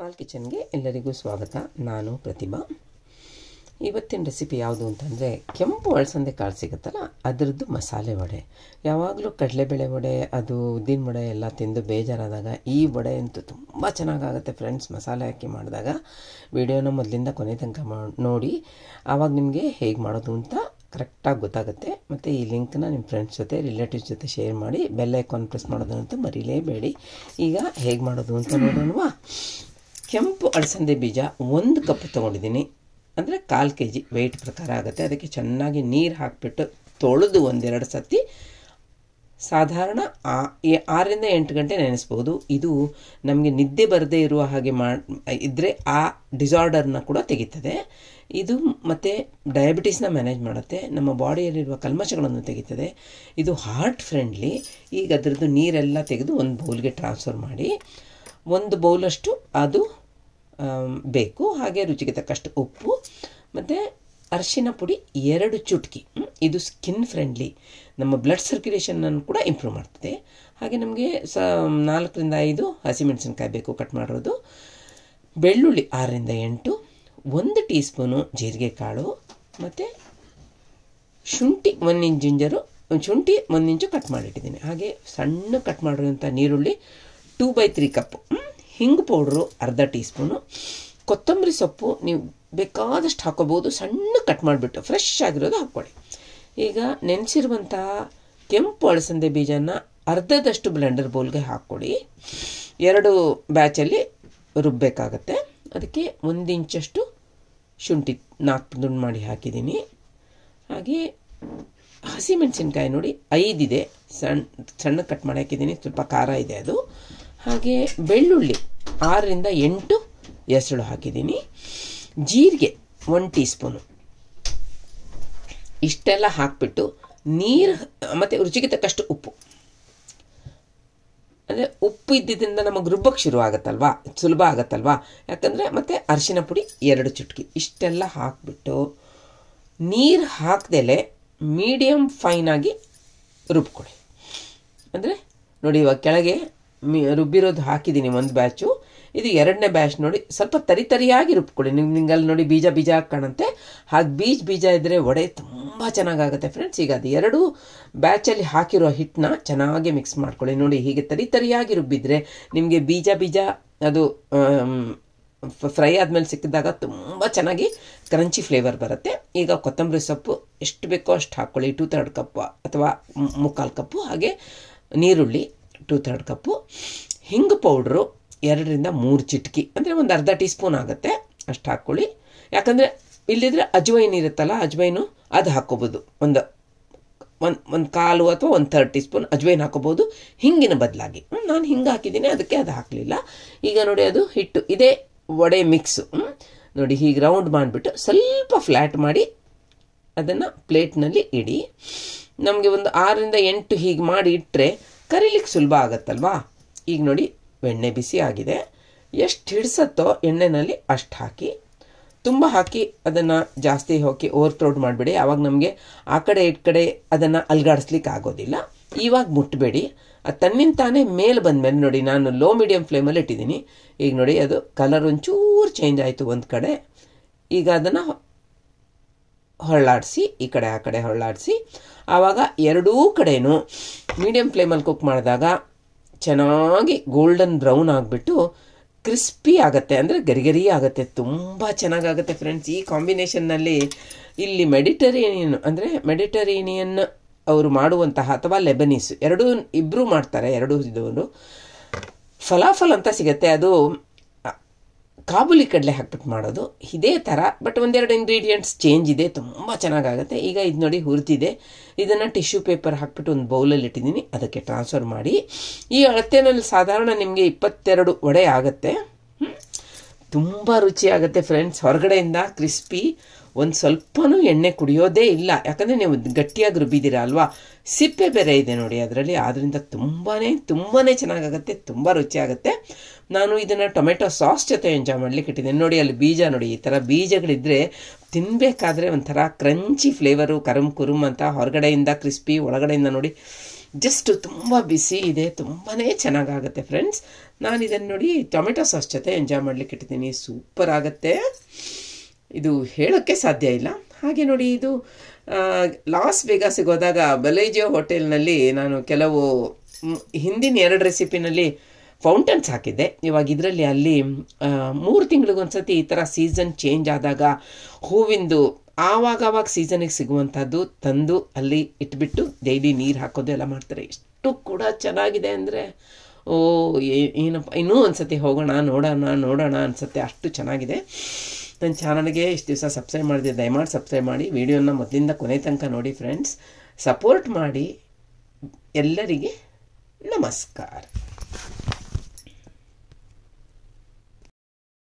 ಪಾಲ್ ಕಿಚನ್ಗೆ ಎಲ್ಲರಿಗೂ ಸ್ವಾಗತ ನಾನು ಪ್ರತಿಭಾ ಇವತ್ತಿನ ರೆಸಿಪಿ ಯಾವುದು ಅಂತಂದರೆ ಕೆಂಪು ಅಳಸಂದೆ ಕಾಳು ಸಿಗುತ್ತಲ್ಲ ಅದರದ್ದು ಮಸಾಲೆ ವಡೆ ಯಾವಾಗಲೂ ಕಡಲೆಬೇಳೆ ವಡೆ ಅದು ಉದ್ದಿನ ವಡೆ ಎಲ್ಲ ತಿಂದು ಬೇಜಾರಾದಾಗ ಈ ವಡೆ ಅಂತೂ ತುಂಬ ಚೆನ್ನಾಗಾಗುತ್ತೆ ಫ್ರೆಂಡ್ಸ್ ಮಸಾಲೆ ಹಾಕಿ ಮಾಡಿದಾಗ ವಿಡಿಯೋನ ಮೊದಲಿಂದ ಕೊನೆ ತನಕ ನೋಡಿ ಆವಾಗ ನಿಮಗೆ ಹೇಗೆ ಮಾಡೋದು ಅಂತ ಕರೆಕ್ಟಾಗಿ ಗೊತ್ತಾಗುತ್ತೆ ಮತ್ತು ಈ ಲಿಂಕ್ನ ನಿಮ್ಮ ಫ್ರೆಂಡ್ಸ್ ಜೊತೆ ರಿಲೇಟಿವ್ಸ್ ಜೊತೆ ಶೇರ್ ಮಾಡಿ ಬೆಲ್ ಐಕಾನ್ ಪ್ರೆಸ್ ಮಾಡೋದಂತೂ ಮರೀಲೇಬೇಡಿ ಈಗ ಹೇಗೆ ಮಾಡೋದು ಅಂತ ನೋಡೋಣವಾ ಕೆಂಪು ಅಲಸಂದೆ ಬೀಜ ಒಂದು ಕಪ್ ತೊಗೊಂಡಿದ್ದೀನಿ ಅಂದರೆ ಕಾಲು ಕೆ ಜಿ ವೆಯ್ಟ್ ಪ್ರಕಾರ ಆಗುತ್ತೆ ಅದಕ್ಕೆ ಚೆನ್ನಾಗಿ ನೀರು ಹಾಕಿಬಿಟ್ಟು ತೊಳೆದು ಒಂದೆರಡು ಸತಿ ಸಾಧಾರಣ ಆರರಿಂದ ಎಂಟು ಗಂಟೆ ನೆನೆಸ್ಬೋದು ಇದು ನಮಗೆ ನಿದ್ದೆ ಬರದೇ ಇರುವ ಹಾಗೆ ಮಾಡಿ ಇದ್ದರೆ ಆ ಡಿಸಾರ್ಡರ್ನ ಕೂಡ ತೆಗೀತದೆ ಇದು ಮತ್ತು ಡಯಾಬಿಟೀಸ್ನ ಮ್ಯಾನೇಜ್ ಮಾಡುತ್ತೆ ನಮ್ಮ ಬಾಡಿಯಲ್ಲಿರುವ ಕಲ್ಮಶಗಳನ್ನು ತೆಗೀತದೆ ಇದು ಹಾರ್ಟ್ ಫ್ರೆಂಡ್ಲಿ ಈಗ ಅದರದ್ದು ನೀರೆಲ್ಲ ತೆಗೆದು ಒಂದು ಬೌಲ್ಗೆ ಟ್ರಾನ್ಸ್ಫರ್ ಮಾಡಿ ಒಂದು ಬೌಲಷ್ಟು ಅದು ಬೇಕು ಹಾಗೆ ರುಚಿಗೆ ತಕ್ಕಷ್ಟು ಉಪ್ಪು ಮತ್ತು ಅರಿಶಿನ ಪುಡಿ ಎರಡು ಚುಟ್ಕಿ ಇದು ಸ್ಕಿನ್ ಫ್ರೆಂಡ್ಲಿ ನಮ್ಮ ಬ್ಲಡ್ ಸರ್ಕ್ಯುಲೇಷನನ್ನು ಕೂಡ ಇಂಪ್ರೂವ್ ಮಾಡ್ತದೆ ಹಾಗೆ ನಮಗೆ ಸ ನಾಲ್ಕರಿಂದ ಐದು ಹಸಿಮೆಣಸಿನ್ಕಾಯಿ ಬೇಕು ಕಟ್ ಮಾಡಿರೋದು ಬೆಳ್ಳುಳ್ಳಿ ಆರರಿಂದ ಎಂಟು ಒಂದು ಟೀ ಸ್ಪೂನು ಜೀರಿಗೆ ಕಾಳು ಮತ್ತು ಶುಂಠಿ ಒಂದು ಇಂಚ್ ಜಿಂಜರು ಶುಂಠಿ ಒಂದು ಇಂಚು ಕಟ್ ಮಾಡಿಟ್ಟಿದ್ದೀನಿ ಹಾಗೆ ಸಣ್ಣ ಕಟ್ ಮಾಡಿರೋಂಥ ನೀರುಳ್ಳಿ ಟೂ ಬೈ ತ್ರೀ ಕಪ್ಪು ಹಿಂಗು ಪೌಡ್ರು ಅರ್ಧ ಟೀ ಸ್ಪೂನು ಕೊತ್ತಂಬರಿ ಸೊಪ್ಪು ನೀವು ಬೇಕಾದಷ್ಟು ಹಾಕೋಬೋದು ಸಣ್ಣ ಕಟ್ ಮಾಡಿಬಿಟ್ಟು ಫ್ರೆಶ್ ಆಗಿರೋದು ಹಾಕ್ಕೊಳ್ಳಿ ಈಗ ನೆನೆಸಿರುವಂತಹ ಕೆಂಪು ಅಳಸಂದೆ ಬೀಜನ ಅರ್ಧದಷ್ಟು ಬ್ಲೆಂಡರ್ ಬೌಲ್ಗೆ ಹಾಕ್ಕೊಡಿ ಎರಡು ಬ್ಯಾಚಲ್ಲಿ ರುಬ್ಬಬೇಕಾಗತ್ತೆ ಅದಕ್ಕೆ ಒಂದು ಇಂಚಷ್ಟು ಶುಂಠಿ ನಾಲ್ಕು ದುಂಡು ಮಾಡಿ ಹಾಕಿದ್ದೀನಿ ಹಾಗೆ ಹಸಿಮೆಣಸಿನ್ಕಾಯಿ ನೋಡಿ ಐದಿದೆ ಸಣ್ಣ ಸಣ್ಣ ಕಟ್ ಮಾಡಿ ಹಾಕಿದ್ದೀನಿ ಸ್ವಲ್ಪ ಖಾರ ಇದೆ ಅದು ಹಾಗೆ ಬೆಳ್ಳುಳ್ಳಿ ಆರರಿಂದ ಎಂಟು ಹೆಸರು ಹಾಕಿದ್ದೀನಿ ಜೀರಿಗೆ ಒನ್ ಟೀ ಸ್ಪೂನು ಇಷ್ಟೆಲ್ಲ ಹಾಕಿಬಿಟ್ಟು ನೀರು ಮತ್ತು ರುಚಿಗೆ ತಕ್ಕಷ್ಟು ಉಪ್ಪು ಅಂದರೆ ಉಪ್ಪು ಇದ್ದಿದ್ದರಿಂದ ನಮಗೆ ರುಬ್ಬಕ್ಕೆ ಶುರು ಆಗುತ್ತಲ್ವಾ ಸುಲಭ ಆಗುತ್ತಲ್ವಾ ಯಾಕಂದರೆ ಮತ್ತು ಅರಿಶಿನ ಪುಡಿ ಎರಡು ಚುಟ್ಕಿ ಇಷ್ಟೆಲ್ಲ ಹಾಕಿಬಿಟ್ಟು ನೀರು ಹಾಕ್ದೆಲೆ ಮೀಡಿಯಮ್ ಫೈನಾಗಿ ರುಬ್ಕೊಡಿ ಅಂದರೆ ನೋಡಿ ಇವಾಗ ಕೆಳಗೆ ಮಿ ರುಬ್ಬಿರೋದು ಹಾಕಿದ್ದೀನಿ ಒಂದು ಬ್ಯಾಚು ಇದು ಎರಡನೇ ಬ್ಯಾಚ್ ನೋಡಿ ಸ್ವಲ್ಪ ತರಿತರಿಯಾಗಿ ರುಬ್ಕೊಳ್ಳಿ ನಿಮ್ಗೆ ನಿಂಗಲ್ಲಿ ನೋಡಿ ಬೀಜ ಬೀಜ ಕಾಣುತ್ತೆ ಹಾಗೆ ಬೀಜ ಬೀಜ ಇದ್ದರೆ ವಡೆ ತುಂಬ ಚೆನ್ನಾಗಾಗುತ್ತೆ ಫ್ರೆಂಡ್ಸ್ ಈಗ ಅದು ಎರಡೂ ಬ್ಯಾಚಲ್ಲಿ ಹಾಕಿರೋ ಹಿಟ್ಟನ್ನ ಚೆನ್ನಾಗಿ ಮಿಕ್ಸ್ ಮಾಡ್ಕೊಳ್ಳಿ ನೋಡಿ ಹೀಗೆ ತರಿತರಿಯಾಗಿ ರುಬ್ಬಿದ್ರೆ ನಿಮಗೆ ಬೀಜ ಬೀಜ ಅದು ಫ್ರೈ ಆದಮೇಲೆ ಸಿಕ್ಕಿದಾಗ ತುಂಬ ಚೆನ್ನಾಗಿ ಕ್ರಂಚಿ ಫ್ಲೇವರ್ ಬರುತ್ತೆ ಈಗ ಕೊತ್ತಂಬರಿ ಸೊಪ್ಪು ಎಷ್ಟು ಬೇಕೋ ಅಷ್ಟು ಹಾಕ್ಕೊಳ್ಳಿ ಟೂ ಥರ್ಡ್ ಕಪ್ಪು ಅಥವಾ ಮುಕ್ಕಾಲು ಕಪ್ಪು ಹಾಗೆ ನೀರುಳ್ಳಿ ಟೂ ತರ್ಡ್ ಕಪ್ಪು ಹಿಂಗು ಪೌಡ್ರು ಎರಡರಿಂದ ಮೂರು ಚಿಟಕಿ ಅಂದರೆ ಒಂದು ಅರ್ಧ ಟೀ ಸ್ಪೂನ್ ಆಗುತ್ತೆ ಅಷ್ಟು ಹಾಕ್ಕೊಳ್ಳಿ ಯಾಕಂದರೆ ಇಲ್ಲಿದ್ರೆ ಅಜ್ವೈನ್ ಇರುತ್ತಲ್ಲ ಅಜ್ವೈನು ಅದು ಹಾಕ್ಕೋಬೋದು ಒಂದು ಒಂದು ಒಂದು ಕಾಲು ಅಥವಾ ಒಂದು ಥರ್ಡ್ ಟೀ ಸ್ಪೂನ್ ಅಜ್ವೈನ್ ಹಾಕೋಬೋದು ಹಿಂಗಿನ ಬದಲಾಗಿ ನಾನು ಹಿಂಗೆ ಹಾಕಿದ್ದೀನಿ ಅದಕ್ಕೆ ಅದು ಹಾಕಲಿಲ್ಲ ಈಗ ನೋಡಿ ಅದು ಹಿಟ್ಟು ಇದೇ ವಡೆ ಮಿಕ್ಸು ನೋಡಿ ಹೀಗೆ ರೌಂಡ್ ಮಾಡಿಬಿಟ್ಟು ಸ್ವಲ್ಪ ಫ್ಲ್ಯಾಟ್ ಮಾಡಿ ಅದನ್ನು ಪ್ಲೇಟ್ನಲ್ಲಿ ಇಡಿ ನಮಗೆ ಒಂದು ಆರರಿಂದ ಎಂಟು ಹೀಗೆ ಮಾಡಿ ಇಟ್ಟರೆ ಕರೀಲಿಕ್ಕೆ ಸುಲಭ ಆಗುತ್ತಲ್ವಾ ಈಗ ನೋಡಿ ಎಣ್ಣೆ ಬಿಸಿ ಆಗಿದೆ ಎಷ್ಟು ಹಿಡಿಸತ್ತೋ ಎಣ್ಣೆನಲ್ಲಿ ಅಷ್ಟು ಹಾಕಿ ತುಂಬ ಹಾಕಿ ಅದನ್ನು ಜಾಸ್ತಿ ಹಾಕಿ ಓವರ್ ಥ್ರೋಡ್ ಮಾಡಬೇಡಿ ಆವಾಗ ನಮಗೆ ಆ ಕಡೆ ಈ ಕಡೆ ಅದನ್ನು ಅಲ್ಗಾಡಿಸ್ಲಿಕ್ಕೆ ಆಗೋದಿಲ್ಲ ಇವಾಗ ಮುಟ್ಟಬೇಡಿ ಅದು ತನ್ನಿಂದ ತಾನೇ ಮೇಲೆ ಬಂದಮೇಲೆ ನೋಡಿ ನಾನು ಲೋ ಮೀಡಿಯಮ್ ಫ್ಲೇಮಲ್ಲಿ ಇಟ್ಟಿದ್ದೀನಿ ಈಗ ನೋಡಿ ಅದು ಕಲರ್ ಒಂಚೂರು ಚೇಂಜ್ ಆಯಿತು ಒಂದು ಕಡೆ ಈಗ ಅದನ್ನು ಹೊರಳಾಡಿಸಿ ಈ ಕಡೆ ಆ ಕಡೆ ಹೊಳ್ಳಾಡಿಸಿ ಆವಾಗ ಎರಡೂ ಕಡೆಯೂ ಮೀಡಿಯಮ್ ಫ್ಲೇಮಲ್ಲಿ ಕುಕ್ ಮಾಡಿದಾಗ ಚೆನ್ನಾಗಿ ಗೋಲ್ಡನ್ ಬ್ರೌನ್ ಆಗಿಬಿಟ್ಟು ಕ್ರಿಸ್ಪಿ ಆಗುತ್ತೆ ಅಂದರೆ ಗರಿಗರಿ ಆಗುತ್ತೆ ತುಂಬ ಚೆನ್ನಾಗಾಗುತ್ತೆ ಫ್ರೆಂಡ್ಸ್ ಈ ಕಾಂಬಿನೇಷನ್ನಲ್ಲಿ ಇಲ್ಲಿ ಮೆಡಿಟರೇನಿಯನ್ ಅಂದರೆ ಮೆಡಿಟರೇನಿಯನ್ ಅವರು ಮಾಡುವಂತಹ ಅಥವಾ ಲೆಬನೀಸ್ ಎರಡೂ ಇಬ್ಬರೂ ಮಾಡ್ತಾರೆ ಎರಡೂ ಇದವರು ಫಲಾಫಲ್ ಅಂತ ಸಿಗುತ್ತೆ ಅದು ಕಾಬೂಲಿ ಕಡಲೆ ಹಾಕ್ಬಿಟ್ಟು ಮಾಡೋದು ಇದೇ ಥರ ಬಟ್ ಒಂದೆರಡು ಇಂಗ್ರೀಡಿಯೆಂಟ್ಸ್ ಚೇಂಜ್ ಇದೆ ತುಂಬ ಚೆನ್ನಾಗಾಗುತ್ತೆ ಈಗ ಇದು ನೋಡಿ ಹುರಿದಿದೆ ಇದನ್ನು ಟಿಶ್ಯೂ ಪೇಪರ್ ಹಾಕ್ಬಿಟ್ಟು ಒಂದು ಬೌಲಲ್ಲಿ ಇಟ್ಟಿದ್ದೀನಿ ಅದಕ್ಕೆ ಟ್ರಾನ್ಸ್ಫರ್ ಮಾಡಿ ಈ ಅಳತೆನಲ್ಲಿ ಸಾಧಾರಣ ನಿಮಗೆ ಇಪ್ಪತ್ತೆರಡು ವಡೆ ಆಗುತ್ತೆ ತುಂಬ ರುಚಿಯಾಗುತ್ತೆ ಫ್ರೆಂಡ್ಸ್ ಹೊರಗಡೆಯಿಂದ ಕ್ರಿಸ್ಪಿ ಒಂದು ಸ್ವಲ್ಪನೂ ಎಣ್ಣೆ ಕುಡಿಯೋದೇ ಇಲ್ಲ ಯಾಕಂದರೆ ನೀವು ಗಟ್ಟಿಯಾಗಿ ರುಬ್ಬಿದ್ದೀರ ಅಲ್ವಾ ಸಿಪ್ಪೆ ಬೇರೆ ಇದೆ ನೋಡಿ ಅದರಲ್ಲಿ ಆದ್ದರಿಂದ ತುಂಬಾ ತುಂಬಾ ಚೆನ್ನಾಗಾಗುತ್ತೆ ತುಂಬ ರುಚಿಯಾಗುತ್ತೆ ನಾನು ಇದನ್ನು ಟೊಮೆಟೊ ಸಾಸ್ ಜೊತೆ ಎಂಜಾಯ್ ಮಾಡಲಿಕ್ಕೆ ಇಟ್ಟಿದ್ದೀನಿ ನೋಡಿ ಅಲ್ಲಿ ಬೀಜ ನೋಡಿ ಈ ಥರ ಬೀಜಗಳಿದ್ದರೆ ತಿನ್ನಬೇಕಾದ್ರೆ ಒಂಥರ ಕ್ರಂಚಿ ಫ್ಲೇವರು ಕರುಮ್ ಕುರುಮ್ ಅಂತ ಹೊರಗಡೆಯಿಂದ ಕ್ರಿಸ್ಪಿ ಒಳಗಡೆಯಿಂದ ನೋಡಿ ಜಸ್ಟ್ ತುಂಬ ಬಿಸಿ ಇದೆ ತುಂಬಾ ಚೆನ್ನಾಗಾಗುತ್ತೆ ಫ್ರೆಂಡ್ಸ್ ನಾನು ಇದನ್ನು ನೋಡಿ ಟೊಮೆಟೊ ಸಾಸ್ ಜೊತೆ ಎಂಜಾಯ್ ಮಾಡಲಿಕ್ಕೆ ಇಟ್ಟಿದ್ದೀನಿ ಸೂಪರ್ ಆಗುತ್ತೆ ಇದು ಹೇಳೋಕ್ಕೆ ಸಾಧ್ಯ ಇಲ್ಲ ಹಾಗೆ ನೋಡಿ ಇದು ಲಾಸ್ ಬೇಗ ಸಿಗೋದಾಗ ಬಲೇಜಿಯೋ ಹೋಟೆಲ್ನಲ್ಲಿ ನಾನು ಕೆಲವು ಹಿಂದಿನ ಎರಡು ರೆಸಿಪಿನಲ್ಲಿ ಫೌಂಟನ್ಸ್ ಹಾಕಿದ್ದೆ ಇವಾಗ ಇದರಲ್ಲಿ ಅಲ್ಲಿ ಮೂರು ತಿಂಗಳಿಗೊಂದ್ಸತಿ ಈ ಥರ ಸೀಸನ್ ಚೇಂಜ್ ಆದಾಗ ಹೂವಿಂದು ಆವಾಗವಾಗ ಸೀಸನಿಗೆ ಸಿಗುವಂಥದ್ದು ತಂದು ಅಲ್ಲಿ ಇಟ್ಬಿಟ್ಟು ಡೈಲಿ ನೀರು ಹಾಕೋದು ಎಲ್ಲ ಮಾಡ್ತಾರೆ ಎಷ್ಟು ಕೂಡ ಚೆನ್ನಾಗಿದೆ ಅಂದರೆ ಓ ಏನಪ್ಪ ಇನ್ನೂ ಸತಿ ಹೋಗೋಣ ನೋಡೋಣ ನೋಡೋಣ ಅನ್ಸತ್ತೆ ಅಷ್ಟು ಚೆನ್ನಾಗಿದೆ ನನ್ನ ಚಾನಲ್ಗೆ ಇಷ್ಟು ದಿವಸ ಸಬ್ಸ್ಕ್ರೈಬ್ ಮಾಡಿದೆ ದಯಮಾಡಿ ಸಬ್ಸ್ಕ್ರೈಬ್ ಮಾಡಿ ವಿಡಿಯೋನ ಮೊದಲಿಂದ ಕೊನೆ ತನಕ ನೋಡಿ ಫ್ರೆಂಡ್ಸ್ ಸಪೋರ್ಟ್ ಮಾಡಿ ಎಲ್ಲರಿಗೆ ನಮಸ್ಕಾರ